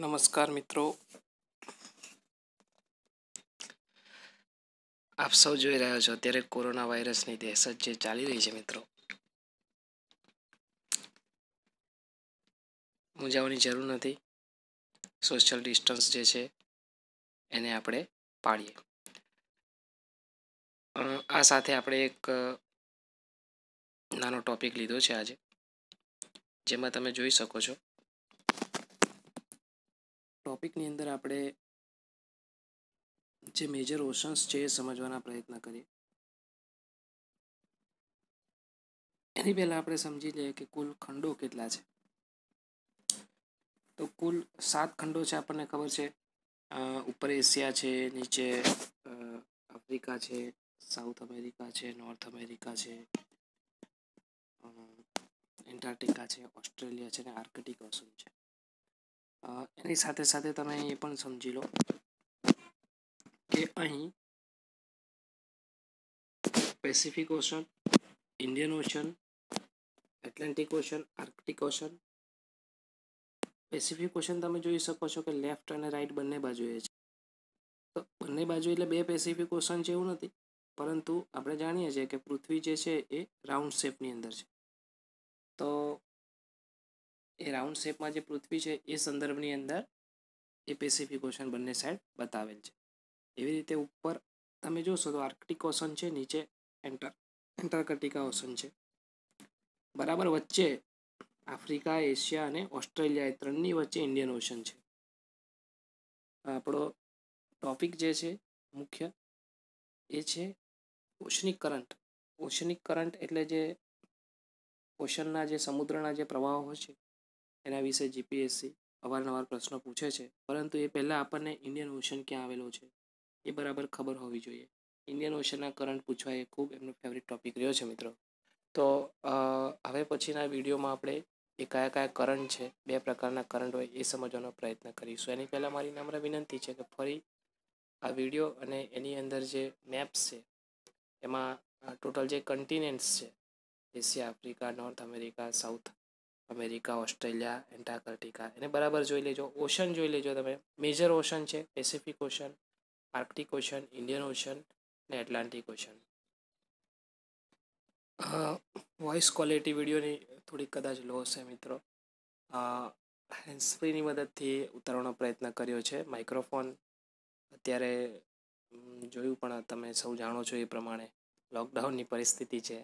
નમસ્કાર મિત્રો આપ સૌ જોઈ રહ્યા છો અત્યારે કોરોના વાયરસની દહેશત જે ચાલી રહી છે મિત્રો મૂંઝાવાની જરૂર નથી સોશિયલ ડિસ્ટન્સ જે છે એને આપણે પાળીએ આ સાથે આપણે એક નાનો ટોપિક લીધો છે આજે જેમાં તમે જોઈ શકો છો ટોપિકની અંદર આપણે જે મેજર ઓશન્સ છે એ સમજવાના પ્રયત્ન કરીએ એની પહેલાં આપણે સમજી લઈએ કે કુલ ખંડો કેટલા છે તો કુલ સાત ખંડો છે આપણને ખબર છે ઉપર એશિયા છે નીચે આફ્રિકા છે સાઉથ અમેરિકા છે નોર્થ અમેરિકા છે એન્ટાર્ટિકા છે ઓસ્ટ્રેલિયા છે અને આર્કટિક ઓશન છે એની સાથે સાથે તમે એ પણ સમજી લો કે અહીં Pacific Ocean Indian Ocean Atlantic Ocean Arctic Ocean Pacific Ocean તમે જોઈ શકો છો કે લેફ્ટ અને રાઇટ બંને બાજુએ છે તો બંને બાજુ એટલે બે પેસિફિક ઓશન છે એવું નથી પરંતુ આપણે જાણીએ છીએ કે પૃથ્વી જે છે એ રાઉન્ડ શેપની અંદર છે તો એ રાઉન્ડ શેપમાં જે પૃથ્વી છે એ સંદર્ભની અંદર એ પેસિફિક ઓશન બંને સાઈડ બતાવેલ છે એવી રીતે ઉપર તમે જોશો તો આર્કટિક ઓશન છે નીચે એન્ટર એન્ટાર્કટિકા ઓશન છે બરાબર વચ્ચે આફ્રિકા એશિયા અને ઓસ્ટ્રેલિયા એ ત્રણની વચ્ચે ઇન્ડિયન ઓશન છે આપણો ટોપિક જે છે મુખ્ય એ છે ઓશનિક કરંટ ઓશનિક કરંટ એટલે જે ઓશનના જે સમુદ્રના જે પ્રવાહો છે એના વિશે જીપીએસસી અવારનવાર પ્રશ્નો પૂછે છે પરંતુ એ પહેલાં આપણને ઇન્ડિયન ઓશન ક્યાં આવેલો છે એ બરાબર ખબર હોવી જોઈએ ઇન્ડિયન ઓશનના કરંટ પૂછવા એ ખૂબ એમનો ફેવરિટ ટોપિક રહ્યો છે મિત્રો તો હવે પછીના વિડીયોમાં આપણે એ કયા કયા કરંટ છે બે પ્રકારના કરંટ હોય એ સમજવાનો પ્રયત્ન કરીશું એની પહેલાં મારી નમ્ર વિનંતી છે કે ફરી આ વિડીયો અને એની અંદર જે મેપ્સ છે એમાં ટોટલ જે કન્ટિનેન્ટ્સ છે Asia Africa North America South America Australia Antarctica એને બરાબર જોઈ લેજો ઓશન જોઈ લેજો તમે મેજર ઓશન છે Pacific Ocean Arctic Ocean Indian Ocean ને એટલાન્ટિક ઓશન વોઇસ ક્વોલિટી વિડીયોની થોડી કદાચ લો હશે મિત્રો હેન્ડસ્ફ્રીની મદદથી ઉતારવાનો પ્રયત્ન કર્યો છે માઇક્રોફોન અત્યારે જોયું પણ તમે સૌ જાણો છો એ પ્રમાણે લોકડાઉનની પરિસ્થિતિ છે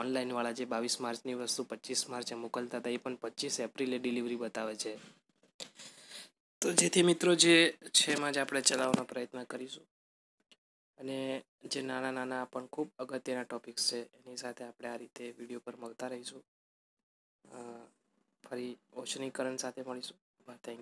ઓનલાઈનવાળા જે બાવીસ માર્ચની વસ્તુ પચીસ માર્ચે મોકલતા હતા એ પણ પચીસ એપ્રિલે ડિલિવરી બતાવે છે તો જેથી મિત્રો જે છે એમાં જ આપણે ચલાવવાનો પ્રયત્ન કરીશું અને જે નાના નાના પણ ખૂબ અગત્યના ટોપિક્સ છે એની સાથે આપણે આ રીતે વિડીયો પર મળતા રહીશું ફરી ઓછનીકરણ સાથે મળીશું થેન્ક યુ